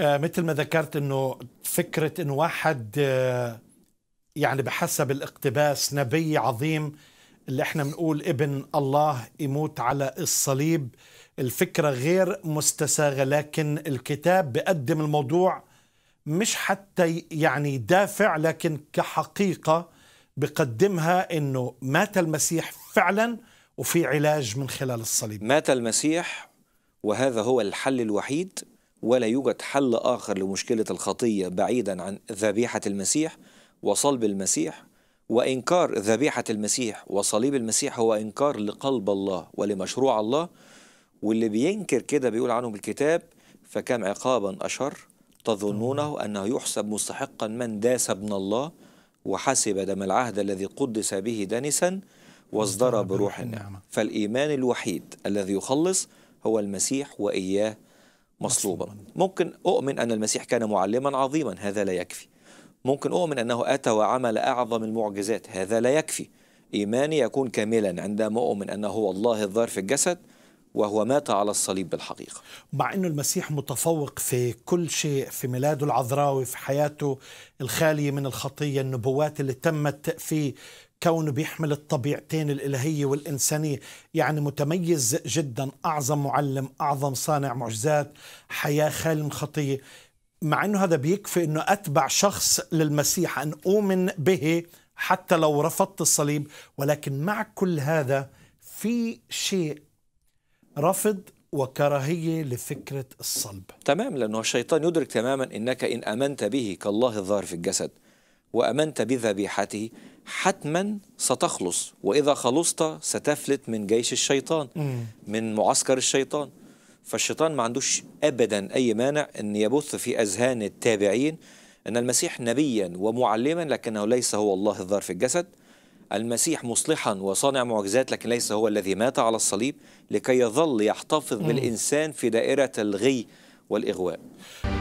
آه، مثل ما ذكرت انه فكره انه واحد آه، يعني بحسب الاقتباس نبي عظيم اللي احنا بنقول ابن الله يموت على الصليب الفكره غير مستساغه لكن الكتاب بقدم الموضوع مش حتى يعني دافع لكن كحقيقه بقدمها انه مات المسيح فعلا وفي علاج من خلال الصليب مات المسيح وهذا هو الحل الوحيد ولا يوجد حل آخر لمشكلة الخطية بعيدا عن ذبيحة المسيح وصلب المسيح وإنكار ذبيحة المسيح وصليب المسيح هو إنكار لقلب الله ولمشروع الله واللي بينكر كده بيقول عنهم الكتاب فكم عقابا أشر تظنونه أنه يحسب مستحقا من داس ابن الله وحسب دم العهد الذي قدس به دنسا واصدر بروح النعمة فالإيمان الوحيد الذي يخلص هو المسيح وإياه مصلوبا ممكن أؤمن أن المسيح كان معلما عظيما هذا لا يكفي ممكن أؤمن أنه أتى وعمل أعظم المعجزات هذا لا يكفي إيماني يكون كاملا عندما أؤمن أنه هو الله الظاهر في الجسد وهو مات على الصليب بالحقيقة مع أنه المسيح متفوق في كل شيء في ميلاده العذراوي في حياته الخالية من الخطية النبوات اللي تمت فيه كونه بيحمل الطبيعتين الإلهية والإنسانية يعني متميز جدا أعظم معلم أعظم صانع معجزات حياة خالية من خطية مع أنه هذا بيكفي أنه أتبع شخص للمسيح أن أؤمن به حتى لو رفضت الصليب ولكن مع كل هذا في شيء رفض وكراهية لفكرة الصلب تمام لأنه الشيطان يدرك تماما أنك إن أمنت به كالله الظاهر في الجسد وأمنت بذبيحته حتما ستخلص وإذا خلصت ستفلت من جيش الشيطان من معسكر الشيطان فالشيطان ما عندوش أبدا أي مانع أن يبث في أذهان التابعين أن المسيح نبيا ومعلما لكنه ليس هو الله الظاهر في الجسد المسيح مصلحا وصانع معجزات لكن ليس هو الذي مات على الصليب لكي يظل يحتفظ بالإنسان في دائرة الغي والإغواء